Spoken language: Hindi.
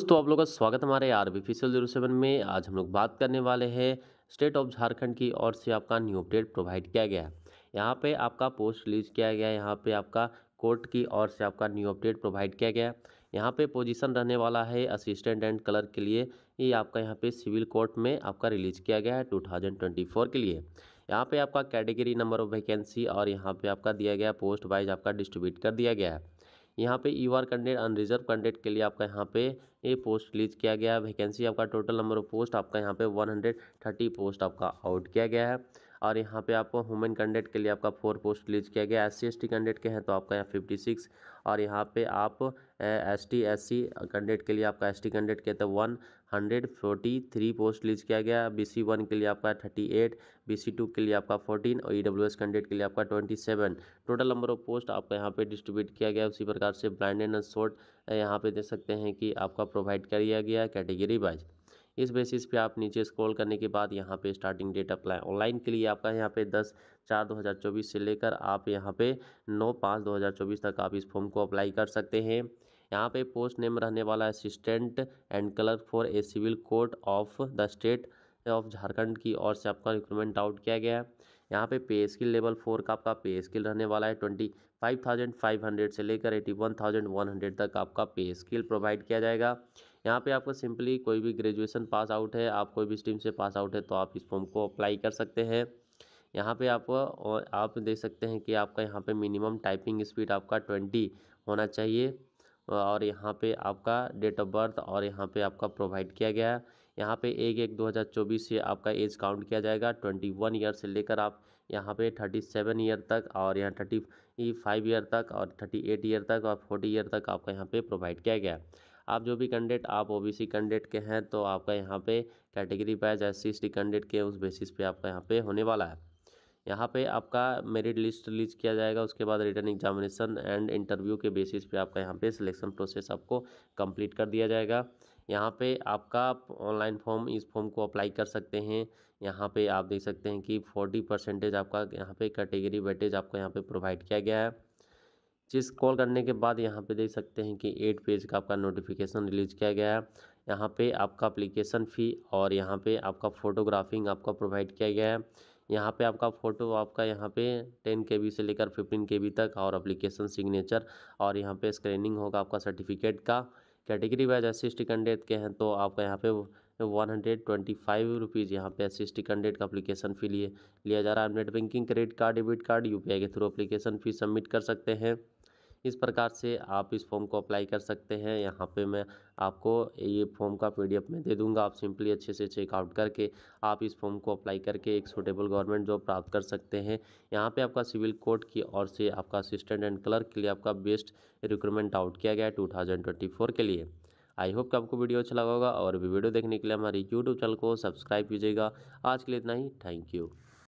दोस्तों आप लोगों का स्वागत हमारे आर बी फिसल जीरो सेवन में आज हम लोग बात करने वाले हैं स्टेट ऑफ झारखंड की ओर से आपका न्यू अपडेट प्रोवाइड किया गया है यहाँ पे आपका पोस्ट रिलीज किया गया है यहाँ पे आपका कोर्ट की ओर से आपका न्यू अपडेट प्रोवाइड किया गया है यहाँ पे पोजीशन रहने वाला है असिस्टेंट एंड कलर के लिए ये आपका यहाँ पे सिविल कोर्ट में आपका रिलीज किया गया है टू के लिए यहाँ पर आपका कैटेगरी नंबर ऑफ वैकेंसी और यहाँ पर आपका दिया गया पोस्ट वाइज आपका डिस्ट्रीब्यूट कर दिया गया है यहाँ पे E R candidate unreserved candidate के लिए आपका यहाँ पे ये पोस्ट रिलीज किया गया है वैकेंसी आपका टोटल नंबर ऑफ पोस्ट आपका यहाँ पे 130 पोस्ट आपका आउट किया गया है और यहाँ पे आपको हुमेन कैंडिडेट के लिए आपका फोर पोस्ट रिलीज किया गया S C S T candidate के हैं तो आपका यहाँ फिफ्टी सिक्स और यहाँ पे आप S T S C candidate के लिए आपका एस टी कैंडिडेट के तो one hundred forty three post release किया गया बी सी वन के लिए आपका thirty eight B C two के लिए आपका फोर्टीन और ई डब्ल्यू एस कैंडिडेट के लिए आपका twenty seven total number of post आपका यहाँ पे डिस्ट्रीब्यूट किया गया उसी प्रकार से ब्लाइंड एंड शॉर्ट यहाँ पे दे सकते हैं कि आपका प्रोवाइड किया गया कैटेगरी वाइज इस बेसिस पे आप नीचे स्क्रॉल करने के बाद यहाँ पे स्टार्टिंग डेट अप्लाई ऑनलाइन के लिए आपका यहाँ पे दस चार 2024 से लेकर आप यहाँ पे नौ पाँच 2024 तक आप इस फॉर्म को अप्लाई कर सकते हैं यहाँ पे पोस्ट नेम रहने वाला assistant and clerk for a civil court of the state of Jharkhand की ओर से आपका रिक्रूटमेंट आउट किया गया है यहाँ पे पे स्किल लेवल फोर का आपका पे स्किल रहने वाला है twenty five thousand five hundred से लेकर eighty one thousand one hundred तक आपका पे स्किल प्रोवाइड किया जाएगा यहाँ पे आपको सिंपली कोई भी ग्रेजुएशन पास आउट है आप कोई भी स्ट्रीम से पास आउट है तो आप इस फॉर्म को अप्लाई कर सकते हैं यहाँ पे आप आप देख सकते हैं कि आपका यहाँ पे मिनिमम टाइपिंग स्पीड आपका ट्वेंटी होना चाहिए और यहाँ पे आपका डेट ऑफ बर्थ और यहाँ पे आपका प्रोवाइड किया गया है यहाँ पे एक एक 2024 से आपका एज काउंट किया जाएगा 21 ईयर से लेकर आप यहाँ पे 37 ईयर तक और यहाँ 35 ईयर तक और 38 ईयर तक और 40 ईयर तक आपका यहाँ पे प्रोवाइड किया गया आप जो भी कैंडिडेट आप ओबीसी कैंडिडेट के हैं तो आपका यहाँ पे category wise S C candidate के उस बेसिस पे आपका यहाँ पे होने वाला है यहाँ पे आपका मेरिट लिस्ट रिलीज किया जाएगा उसके बाद रिटर्न एग्जामिनेशन एंड इंटरव्यू के बेसिस पे आपका यहाँ पे सिलेक्शन प्रोसेस आपको कंप्लीट कर दिया जाएगा यहाँ पे आपका ऑनलाइन फॉर्म इस फॉर्म को अप्लाई कर सकते हैं यहाँ पे आप देख सकते हैं कि फोर्टी परसेंटेज आपका यहाँ पे कैटेगरी वेटेज आपको यहाँ पे प्रोवाइड किया गया है जिस कॉल करने के बाद यहाँ पे देख सकते हैं कि एट पेज का आपका नोटिफिकेशन रिलीज किया गया है यहाँ पे आपका अप्लीकेशन फ़ी और यहाँ पे आपका फ़ोटोग्राफिंग आपका प्रोवाइड किया गया है यहाँ पे आपका फ़ोटो आपका यहाँ पे टेन के से लेकर फिफ्टीन के तक और अप्लीकेशन सिग्नेचर और यहाँ पे स्क्रीनिंग होगा आपका सर्टिफिकेट का कैटेगरी वाइज एस कैंडिडेट के हैं तो आपका यहाँ पे one hundred twenty five rupees यहाँ पे एस कैंडिडेट का अप्लीकेशन फ़ी लिए लिया जा रहा है net banking credit card debit card U के थ्रू अप्लीकेशन फ़ी सबमिट कर सकते हैं इस प्रकार से आप इस फॉर्म को अप्लाई कर सकते हैं यहाँ पे मैं आपको ये फॉर्म का पीडीएफ में दे दूंगा आप सिंपली अच्छे से चेकआउट करके आप इस फॉर्म को अप्लाई करके एक सूटेबल गवर्नमेंट जॉब प्राप्त कर सकते हैं यहाँ पे आपका सिविल कोर्ट की ओर से आपका असिस्टेंट एंड क्लर्क के लिए आपका बेस्ट रिक्रूटमेंट आउट किया गया ट्वेंटी टू के लिए आई होप कि आपको वीडियो अच्छा लगा होगा और भी वीडियो देखने के लिए हमारे यूट्यूब चैनल को सब्सक्राइब कीजिएगा आज के लिए इतना ही थैंक यू